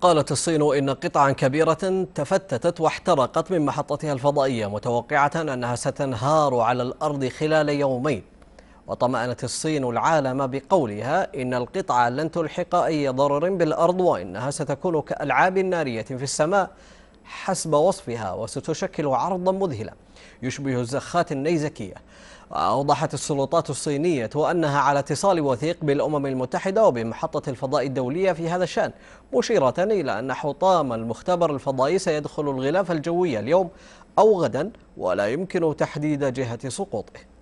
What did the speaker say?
قالت الصين إن قطعا كبيرة تفتتت واحترقت من محطتها الفضائية متوقعة أنها ستنهار على الأرض خلال يومين وطمأنت الصين العالم بقولها إن القطعة لن تلحق أي ضرر بالأرض وإنها ستكون كألعاب نارية في السماء حسب وصفها وستشكل عرضا مذهلا يشبه الزخات النيزكية أوضحت السلطات الصينية أنها على اتصال وثيق بالأمم المتحدة وبمحطة الفضاء الدولية في هذا الشأن مشيرة إلى أن حطام المختبر الفضائي سيدخل الغلاف الجوي اليوم أو غدا ولا يمكن تحديد جهة سقوطه